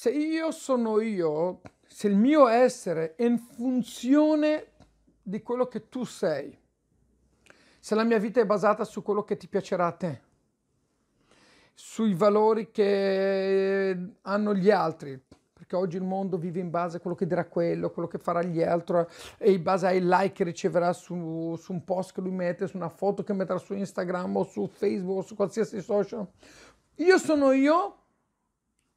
se io sono io, se il mio essere è in funzione di quello che tu sei, se la mia vita è basata su quello che ti piacerà a te, sui valori che hanno gli altri, perché oggi il mondo vive in base a quello che dirà quello, quello che farà gli altri, e in base ai like che riceverà su, su un post che lui mette, su una foto che metterà su Instagram o su Facebook o su qualsiasi social. Io sono io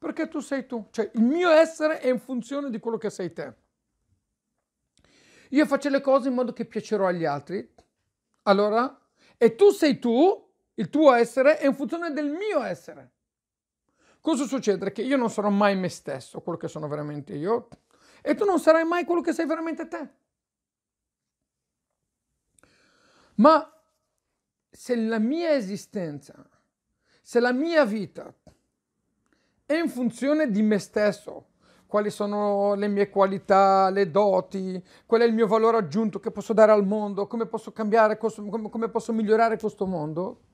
perché tu sei tu, cioè il mio essere è in funzione di quello che sei te. Io faccio le cose in modo che piacerò agli altri, allora, e tu sei tu, il tuo essere è in funzione del mio essere. Cosa succede? Che io non sarò mai me stesso, quello che sono veramente io, e tu non sarai mai quello che sei veramente te. Ma se la mia esistenza, se la mia vita è in funzione di me stesso. Quali sono le mie qualità, le doti, qual è il mio valore aggiunto che posso dare al mondo, come posso cambiare, come posso migliorare questo mondo.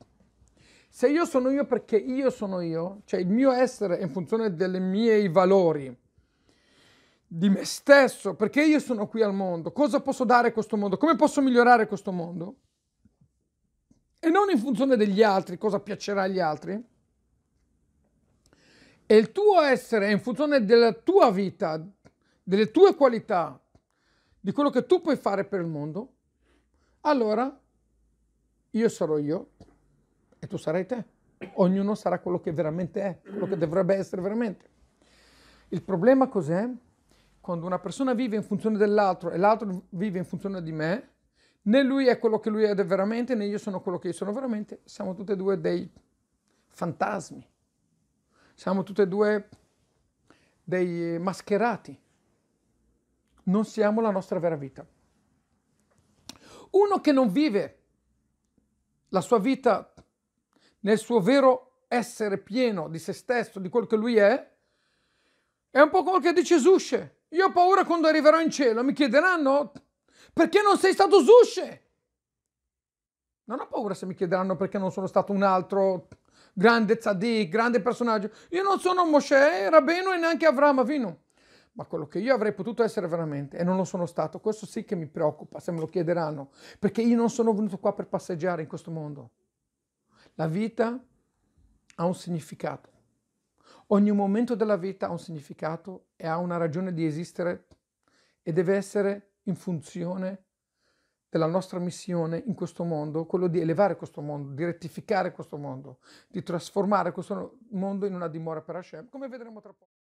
Se io sono io perché io sono io, cioè il mio essere è in funzione dei miei valori, di me stesso, perché io sono qui al mondo, cosa posso dare a questo mondo, come posso migliorare questo mondo, e non in funzione degli altri, cosa piacerà agli altri, e il tuo essere è in funzione della tua vita, delle tue qualità, di quello che tu puoi fare per il mondo, allora io sarò io e tu sarai te. Ognuno sarà quello che veramente è, quello che dovrebbe essere veramente. Il problema cos'è? Quando una persona vive in funzione dell'altro e l'altro vive in funzione di me, né lui è quello che lui è veramente, né io sono quello che io sono veramente, siamo tutti e due dei fantasmi. Siamo tutti e due dei mascherati. Non siamo la nostra vera vita. Uno che non vive la sua vita nel suo vero essere pieno di se stesso, di quello che lui è, è un po' quello che dice Zusce. Io ho paura quando arriverò in cielo, mi chiederanno perché non sei stato Zusce. Non ho paura se mi chiederanno perché non sono stato un altro grande tzaddik, grande personaggio. Io non sono Mosè, eh, Rabbeno e neanche Avram Avinu. Ma quello che io avrei potuto essere veramente e non lo sono stato, questo sì che mi preoccupa se me lo chiederanno, perché io non sono venuto qua per passeggiare in questo mondo. La vita ha un significato. Ogni momento della vita ha un significato e ha una ragione di esistere e deve essere in funzione di della nostra missione in questo mondo, quello di elevare questo mondo, di rettificare questo mondo, di trasformare questo mondo in una dimora per Hashem, come vedremo tra poco.